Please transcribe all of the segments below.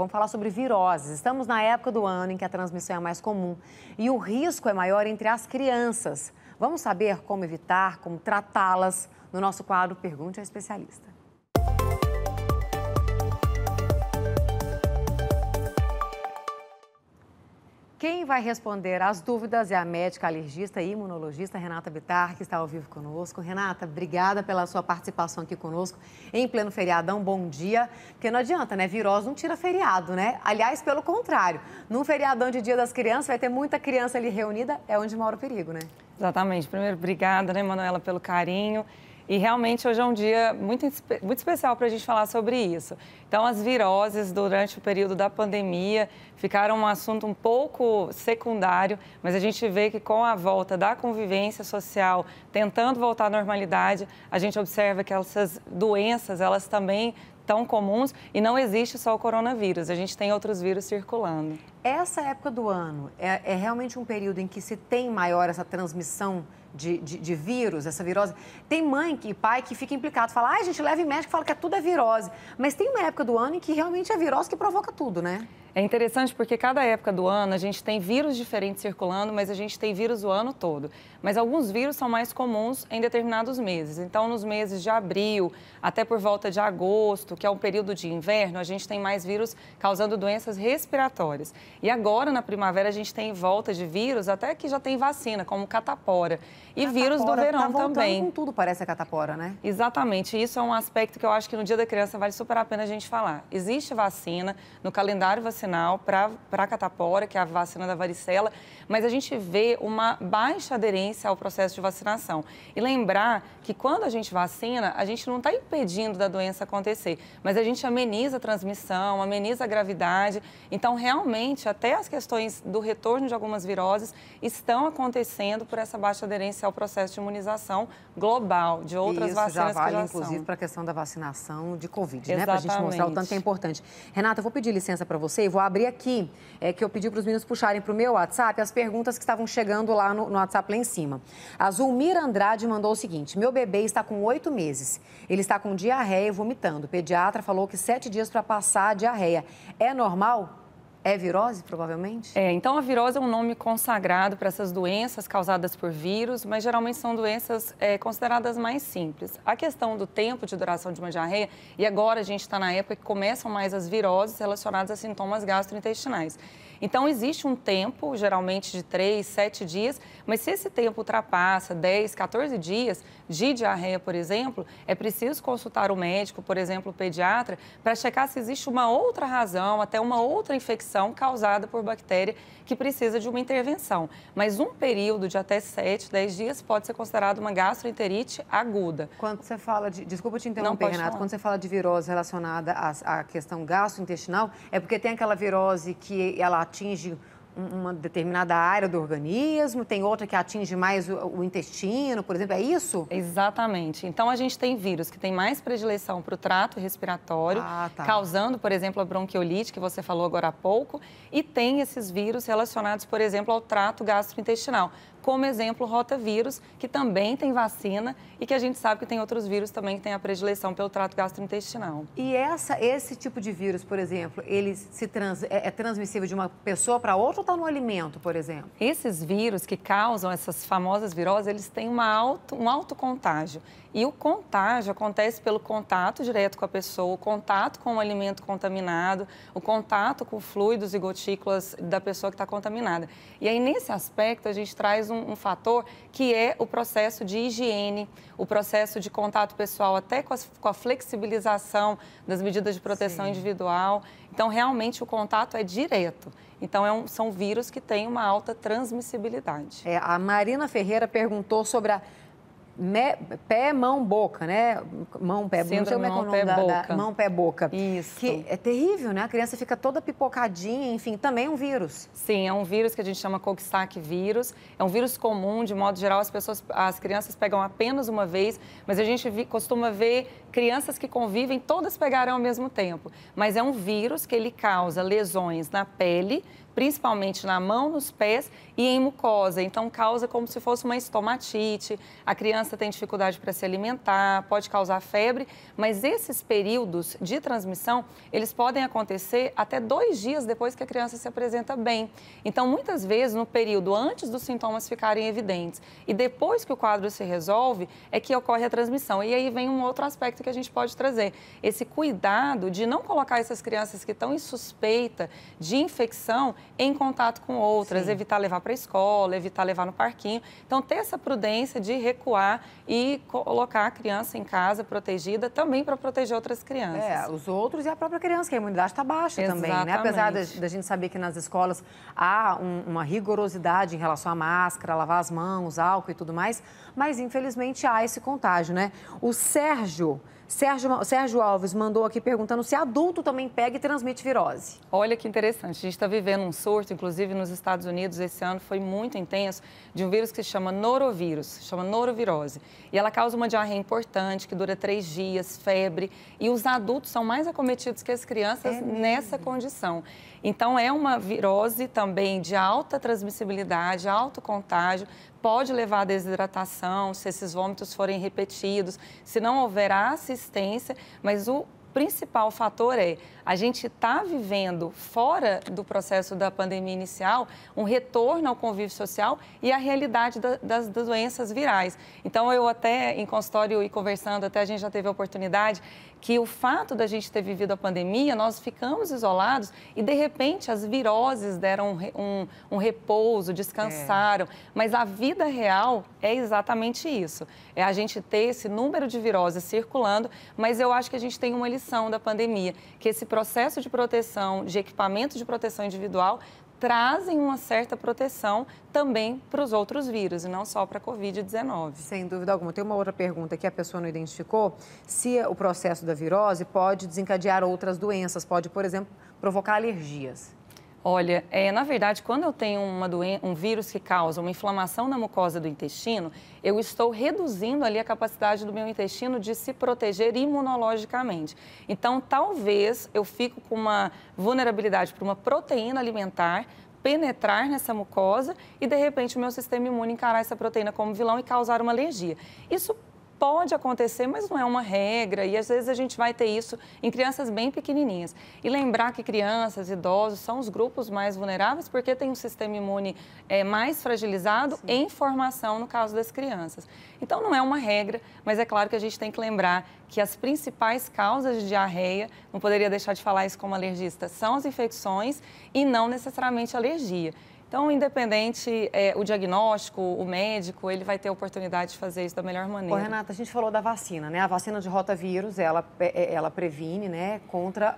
Vamos falar sobre viroses. Estamos na época do ano em que a transmissão é mais comum e o risco é maior entre as crianças. Vamos saber como evitar, como tratá-las no nosso quadro Pergunte ao Especialista. Quem vai responder às dúvidas é a médica alergista e imunologista Renata Bitar, que está ao vivo conosco. Renata, obrigada pela sua participação aqui conosco em pleno feriadão. Bom dia. Porque não adianta, né? Virose não tira feriado, né? Aliás, pelo contrário, num feriadão de Dia das Crianças vai ter muita criança ali reunida, é onde mora o perigo, né? Exatamente. Primeiro, obrigada, né, Manuela, pelo carinho. E realmente hoje é um dia muito, muito especial para a gente falar sobre isso. Então, as viroses durante o período da pandemia ficaram um assunto um pouco secundário, mas a gente vê que com a volta da convivência social, tentando voltar à normalidade, a gente observa que essas doenças, elas também tão comuns e não existe só o coronavírus, a gente tem outros vírus circulando. Essa época do ano é, é realmente um período em que se tem maior essa transmissão de, de, de, vírus, essa virose. Tem mãe e pai que fica implicado, fala, ai, ah, gente, leva em médico, fala que é tudo é virose. Mas tem uma época do ano em que realmente é virose que provoca tudo, né? É interessante porque cada época do ano a gente tem vírus diferentes circulando, mas a gente tem vírus o ano todo. Mas alguns vírus são mais comuns em determinados meses. Então, nos meses de abril até por volta de agosto, que é um período de inverno, a gente tem mais vírus causando doenças respiratórias. E agora, na primavera, a gente tem volta de vírus até que já tem vacina, como catapora. E catapora vírus do tá verão tá também. com tudo, parece a catapora, né? Exatamente. Isso é um aspecto que eu acho que no Dia da Criança vale super a pena a gente falar. Existe vacina, no calendário vacinal vacinal para a catapora, que é a vacina da varicela, mas a gente vê uma baixa aderência ao processo de vacinação. E lembrar que quando a gente vacina, a gente não está impedindo da doença acontecer, mas a gente ameniza a transmissão, ameniza a gravidade. Então, realmente, até as questões do retorno de algumas viroses estão acontecendo por essa baixa aderência ao processo de imunização global de outras Isso, vacinas. Já vale, que já inclusive, para a questão da vacinação de Covid, Exatamente. né? Para a gente mostrar o tanto que é importante. Renata, eu vou pedir licença para você vou abrir aqui, é, que eu pedi para os meninos puxarem para o meu WhatsApp as perguntas que estavam chegando lá no, no WhatsApp lá em cima. A Zulmira Andrade mandou o seguinte: meu bebê está com oito meses. Ele está com diarreia e vomitando. O pediatra falou que sete dias para passar a diarreia. É normal? É virose, provavelmente? É, então a virose é um nome consagrado para essas doenças causadas por vírus, mas geralmente são doenças é, consideradas mais simples. A questão do tempo de duração de uma diarreia, e agora a gente está na época que começam mais as viroses relacionadas a sintomas gastrointestinais. Então existe um tempo, geralmente de 3, 7 dias, mas se esse tempo ultrapassa 10, 14 dias, de diarreia, por exemplo, é preciso consultar o médico, por exemplo, o pediatra, para checar se existe uma outra razão, até uma outra infecção causada por bactéria que precisa de uma intervenção. Mas um período de até 7, 10 dias pode ser considerado uma gastroenterite aguda. Quando você fala de. Desculpa te interromper, Renato. Falar. Quando você fala de virose relacionada à, à questão gastrointestinal, é porque tem aquela virose que ela atinge uma determinada área do organismo, tem outra que atinge mais o, intestino, por exemplo, é isso? Exatamente. Então a gente tem vírus que tem mais predileção para o trato respiratório, ah, tá. causando, por exemplo, a bronquiolite que você falou agora há pouco, e tem esses vírus relacionados, por exemplo, ao trato gastrointestinal como exemplo rotavírus, que também tem vacina e que a gente sabe que tem outros vírus também que têm a predileção pelo trato gastrointestinal. E essa, esse tipo de vírus, por exemplo, ele se trans, é, é transmissível de uma pessoa para outra ou está no alimento, por exemplo? Esses vírus que causam essas famosas viroses, eles têm uma alto, um alto contágio. E o contágio acontece pelo contato direto com a pessoa, o contato com o alimento contaminado, o contato com fluidos e gotículas da pessoa que está contaminada. E aí, nesse aspecto, a gente traz um, um, fator que é o processo de higiene, o processo de contato pessoal, até com, as, com a flexibilização das medidas de proteção Sim. individual. Então, realmente, o contato é direto. Então, é um, são vírus que têm uma alta transmissibilidade. É, a Marina Ferreira perguntou sobre a me, pé, mão, boca, né? Mão, pé, Síndrome, não sei como é que é o nome pé, da, boca. Da, mão, pé, boca. Isso. Que é terrível, né? A criança fica toda pipocadinha, enfim, também é um vírus. Sim, é um vírus que a gente chama Coxsackie vírus. É um vírus comum, de modo geral, as pessoas, as crianças pegam apenas uma vez, mas a gente vi, costuma ver crianças que convivem, todas pegarão ao mesmo tempo. Mas é um vírus que ele causa lesões na pele, principalmente na mão, nos pés e em mucosa. Então, causa como se fosse uma estomatite, a criança tem dificuldade para se alimentar, pode causar febre, mas esses períodos de transmissão, eles podem acontecer até dois dias depois que a criança se apresenta bem. Então, muitas vezes, no período antes dos sintomas ficarem evidentes e depois que o quadro se resolve, é que ocorre a transmissão. E aí vem um outro aspecto que a gente pode trazer, esse cuidado de não colocar essas crianças que estão em suspeita de infecção em contato com outras, Sim. evitar levar para a escola, evitar levar no parquinho. Então, ter essa prudência de recuar e colocar a criança em casa protegida também para proteger outras crianças. É, os outros e a própria criança, que a imunidade está baixa Exatamente. também, né? Apesar da gente saber que nas escolas há um, uma rigorosidade em relação à máscara, lavar as mãos, álcool e tudo mais, mas infelizmente há esse contágio, né? O Sérgio Sérgio, Sérgio Alves mandou aqui perguntando se adulto também pega e transmite virose. Olha que interessante. A gente está vivendo um surto, inclusive nos Estados Unidos, esse ano foi muito intenso, de um vírus que se chama norovírus, chama norovirose. E ela causa uma diarreia importante, que dura três dias, febre. E os adultos são mais acometidos que as crianças é nessa condição. Então, é uma virose também de alta transmissibilidade, alto contágio, pode levar à desidratação se esses vômitos forem repetidos, se não houver assistência, mas o principal fator é a gente está vivendo fora do processo da pandemia inicial um retorno ao convívio social e a realidade da, das, das doenças virais. Então eu até em consultório e conversando até a gente já teve a oportunidade que o fato da gente ter vivido a pandemia, nós ficamos isolados e, de repente, as viroses deram um, um, um repouso, descansaram. É. Mas a vida real é exatamente isso. É a gente ter esse número de viroses circulando, mas eu acho que a gente tem uma lição da pandemia, que esse processo de proteção, de equipamento de proteção individual, trazem uma certa proteção também para os outros vírus, e não só para a Covid-19. Sem dúvida alguma. Tem uma outra pergunta que a pessoa não identificou, se o processo da virose pode desencadear outras doenças, pode, por exemplo, provocar alergias. Olha, é, na verdade, quando eu tenho um vírus que causa uma inflamação na mucosa do intestino, eu estou reduzindo ali a capacidade do meu intestino de se proteger imunologicamente. Então, talvez eu fico com uma vulnerabilidade para uma proteína alimentar penetrar nessa mucosa e, de repente, o meu sistema imune encarar essa proteína como vilão e causar uma alergia. Isso pode acontecer, mas não é uma regra. E às vezes a gente vai ter isso em crianças bem pequenininhas. E lembrar que crianças, idosos são os grupos mais vulneráveis porque tem um sistema imune é, mais fragilizado Sim. em formação no caso das crianças. Então não é uma regra, mas é claro que a gente tem que lembrar que as principais causas de diarreia, não poderia deixar de falar isso como alergista, são as infecções e não necessariamente alergia. Então, independente é, o diagnóstico, o médico, ele vai ter a oportunidade de fazer isso da melhor maneira. Ô, Renata, a gente falou da vacina, né? A vacina de rotavírus, ela, é, é, ela previne, né, contra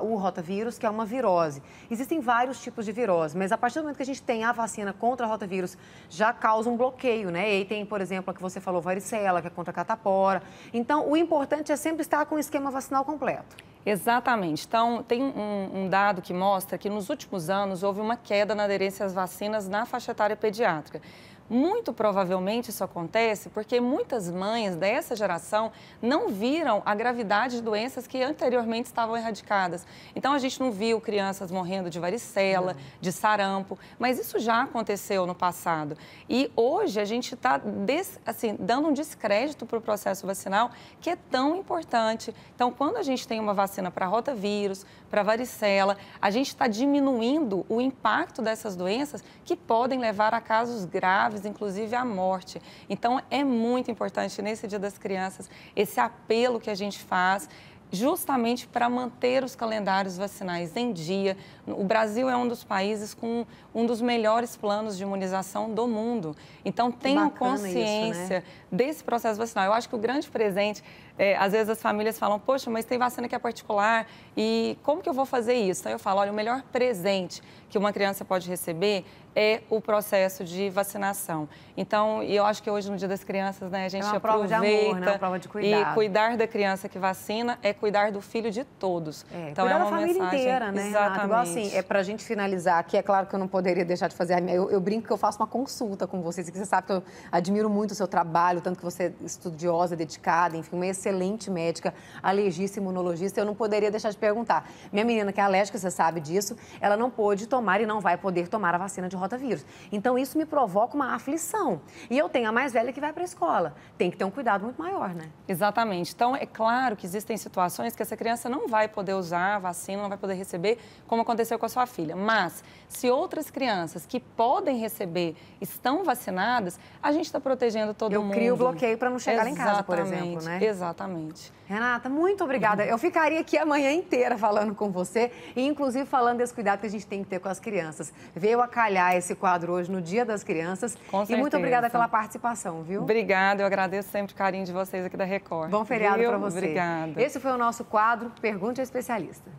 o rotavírus, que é uma virose. Existem vários tipos de virose, mas a partir do momento que a gente tem a vacina contra rotavírus, já causa um bloqueio, né? E aí tem, por exemplo, a que você falou, varicela, que é contra catapora. Então, o importante é sempre estar com o esquema vacinal completo. Exatamente. Então, tem um, um, dado que mostra que nos últimos anos houve uma queda na aderência às vacinas na faixa etária pediátrica. Muito provavelmente isso acontece porque muitas mães dessa geração não viram a gravidade de doenças que anteriormente estavam erradicadas. Então a gente não viu crianças morrendo de varicela, não. de sarampo, mas isso já aconteceu no passado. E hoje a gente está assim, dando um descrédito para o processo vacinal que é tão importante. Então quando a gente tem uma vacina para rotavírus, para varicela, a gente está diminuindo o impacto dessas doenças que podem levar a casos graves graves, inclusive a morte. Então, é muito importante nesse Dia das Crianças esse apelo que a gente faz justamente para manter os calendários vacinais em dia. O Brasil é um dos países com um dos melhores planos de imunização do mundo. Então, tenham consciência isso, né? desse processo vacinal. Eu acho que o grande presente é, às vezes as famílias falam, poxa, mas tem vacina que é particular e como que eu vou fazer isso? Então eu falo, olha, o melhor presente que uma criança pode receber é o processo de vacinação. Então, eu acho que hoje no Dia das Crianças, né, a é gente é uma aproveita prova de amor, né? uma prova de cuidado. e cuidar da criança que vacina é cuidar do filho de todos. É, então é uma da família mensagem... inteira, né? Exatamente. Igual assim, é para a gente finalizar aqui. É claro que eu não poderia deixar de fazer. Eu, eu brinco que eu faço uma consulta com vocês, que você sabe que eu admiro muito o seu trabalho, tanto que você é estudiosa, dedicada, enfim, uma excelente excelente médica, alergista, imunologista, eu não poderia deixar de perguntar. Minha menina que é alérgica, você sabe disso, ela não pôde tomar e não vai poder tomar a vacina de rotavírus. Então isso me provoca uma aflição. E eu tenho a mais velha que vai para a escola. Tem que ter um cuidado muito maior, né? Exatamente. Então é claro que existem situações que essa criança não vai poder usar a vacina, não vai poder receber, como aconteceu com a sua filha. Mas se outras crianças que podem receber estão vacinadas, a gente está protegendo todo eu mundo. Eu crio o bloqueio para não chegar Exatamente. em casa, por exemplo, né? Exatamente. Exatamente. Renata, muito obrigada. Eu ficaria aqui a manhã inteira falando com você e, inclusive, falando desse cuidado que a gente tem que ter com as crianças. Veio a calhar esse quadro hoje no Dia das Crianças. Com certeza. E muito obrigada pela participação, viu? Obrigada, eu agradeço sempre o carinho de vocês aqui da Record. Bom feriado para você. Obrigada. Esse foi o nosso quadro Pergunte ao Especialista.